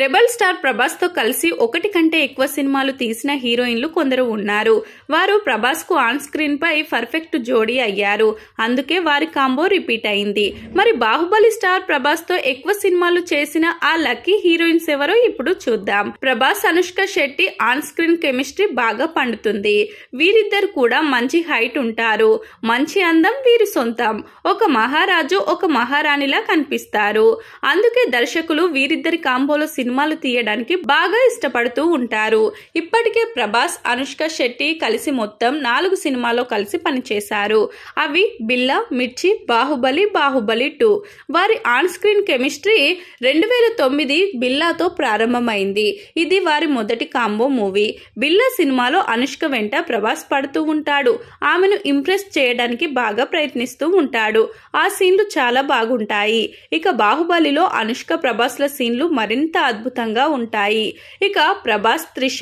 rebel star Prabhas తో కలిసి ఒకటి కంటే ఎక్కువ సినిమాలు తీసిన హీరోయిన్లు కొందరు ఉన్నారు వారు ప్రభాస్ కు ఆన్ స్క్రీన్ పై పర్ఫెక్ట్ జోడీ అయ్యారు అందుకే వారి కాంబో రిపీట్ అయింది మరి బాహుబలి స్టార్ ప్రభాస్తో ఎక్కువ సినిమాలు చేసిన ఆ లక్కీ హీరోయిన్స్ ఎవరో ఇప్పుడు చూద్దాం Prabhas Anushka Shetty on screen chemistry బాగా పండుతుంది వీరిద్దరు కూడా మంచి హైట్ ఉంటారు మంచి అందం వీరి సొంతం ఒక మహారాజు ఒక మహారాణిలా కనిపిస్తారు అందుకే దర్శకులు వీరిద్దరి కాంబోలో సినిమాలు తీయడానికి బాగా ఇష్టపడుతూ ఉంటారు ఇప్పటికే ప్రభాస్ అనుష్క శెట్టి కలిసి మొత్తం నాలుగు సినిమాలో కలిసి పనిచేశారు అవి బిల్లా మిర్చి బాహుబలి బాహుబలి టూ వారి ఆన్ స్క్రీన్ కెమిస్ట్రీ రెండు వేల తొమ్మిది బిల్లాతో ప్రారంభమైంది ఇది వారి మొదటి కాంబో మూవీ బిల్లా సినిమాలో అనుష్క వెంట ప్రభాస్ పడుతూ ఉంటాడు ఆమెను ఇంప్రెస్ చేయడానికి బాగా ప్రయత్నిస్తూ ఉంటాడు ఆ సీన్లు చాలా బాగుంటాయి ఇక బాహుబలిలో అనుష్క ప్రభాస్ల సీన్లు మరింత అద్భుతంగా ఉంటాయి ఇక Prabhas Trisha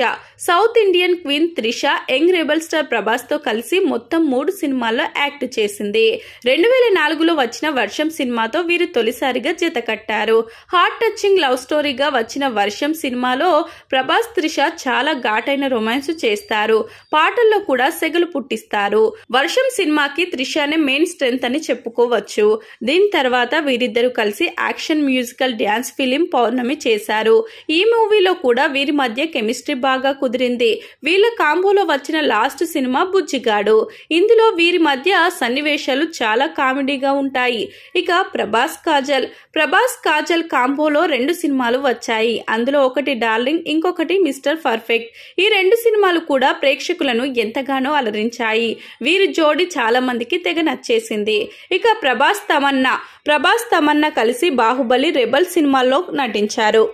south Indian queen Trisha young rebel star ప్రభాస్తో కలిసి మొత్తం మూడు సినిమాల్లో యాక్ట్ చేసింది రెండు వేల నాలుగులో వచ్చిన వర్షం సినిమాతో వీరు తొలిసారిగా జతకట్టారు హార్ట్ టచింగ్ లవ్ స్టోరీగా వచ్చిన వర్షం సినిమాలో ప్రభాస్ త్రిష చాలా ఘాటైన రొమాన్స్ చేస్తారు పాటల్లో కూడా సెగలు పుట్టిస్తారు వర్షం సినిమాకి త్రిషనే మెయిన్ స్ట్రెంగ్త్ అని చెప్పుకోవచ్చు దీని తర్వాత వీరిద్దరూ కలిసి action musical dance film Pournami చేశారు నటించారు ఈ మూవీలో కూడా వీరి మధ్య కెమిస్ట్రీ బాగా కుదిరింది వీళ్ళ కాంబోలో వచ్చిన లాస్ట్ సినిమా బుజ్జిగాడు ఇందులో వీరి మధ్య సన్నివేశాలు చాలా కామెడీగా ఉంటాయి ఇక ప్రభాస్ కాజల్ ప్రభాస్ కాజల్ కాంబోలో రెండు సినిమాలు వచ్చాయి అందులో ఒకటి డార్లింగ్ ఇంకొకటి మిస్టర్ పర్ఫెక్ట్ ఈ రెండు సినిమాలు కూడా ప్రేక్షకులను ఎంతగానో అలరించాయి వీరి జోడి చాలా మందికి తెగ నచ్చేసింది ఇక ప్రభాస్ తమన్నా ప్రభాస్ తమన్నా కలిసి బాహుబలి రెబల్ సినిమాల్లో నటించారు